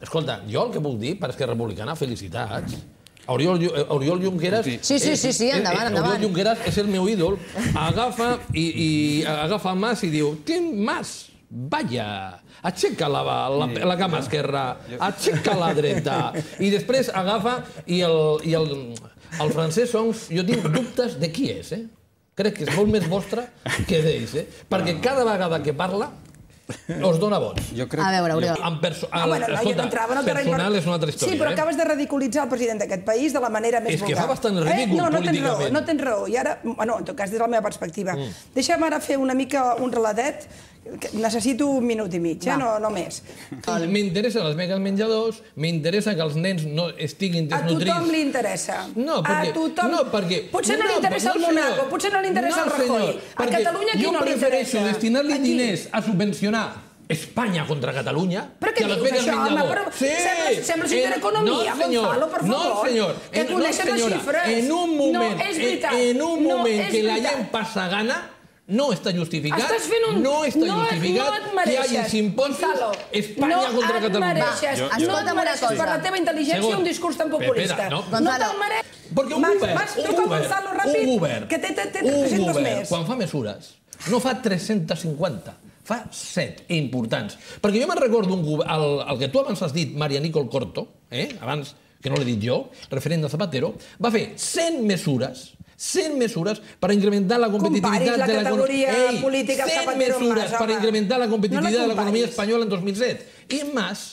Escolta, jo el que vull dir per Esquerra Republicana, felicitats, Oriol, eh, Oriol Junqueras... Sí, sí, sí, sí, eh, endavant, eh, endavant. Oriol Junqueras és el meu ídol. Agafa, i, i, agafa Mas i diu, Tim Mas, Vaya, aixeca la, la, la cama esquerra, aixeca la dreta. I després agafa i el, i el, el francès són... jo tinc dubtes de qui és, eh? Crec que és molt més vostre que d'ells, eh? Perquè cada vegada que parla Os dona vots. Jo crec... A veure, Oriol. En perso... ah, bueno, no, escolta, entrava, no personal és una altra història. Sí, però eh? acabes de ridiculitzar el president d'aquest país de la manera més vulgar. És que vulgar. fa bastant eh, ridícul, eh? no, no políticament. Tens raó, no tens raó. I ara, bueno, en tot cas, des de la meva perspectiva. Mm. Deixa'm ara fer una mica un reladet necessito un minut i mig, eh? no, no més. El... M'interessen els meus menjadors, m'interessa que els nens no estiguin desnutrits. A tothom li interessa. No, perquè... A tothom... No, perquè... Potser no, no li interessa no, el Monaco, potser no li interessa no, el Rajoy. Senyor, a Catalunya qui no li interessa? Jo prefereixo destinar-li diners a subvencionar Espanya contra Catalunya... Però què dius, això, home? Però sí. Sembla, sembla si en, economia, no, senyor, Gonzalo, per favor. No, senyor. que coneixen no, senyora, les xifres. En un moment, no, és veritat, en, en un moment no, que la gent passa gana, no està justificat, Estàs fent un... no està no, justificat no que hi hagi simposis Espanya no contra Catalunya. Va, jo, jo... No et mereixes cosa. per la teva intel·ligència Segons. un discurs tan populista. Pepera, no no te'l mereixes. Perquè un govern, Max, un govern, ràpid, un govern, que té, té, té un govern, més. quan fa mesures, no fa 350, fa 7 importants. Perquè jo me'n recordo un govern, el, el que tu abans has dit, Maria Nicol Corto, eh, abans que no l'he dit jo, referent de Zapatero, va fer 100 mesures 100 mesures per incrementar la competitivitat la de la categoria Ei, política 100 mesures per incrementar la competitivitat de l'economia espanyola en 2007. I en Mas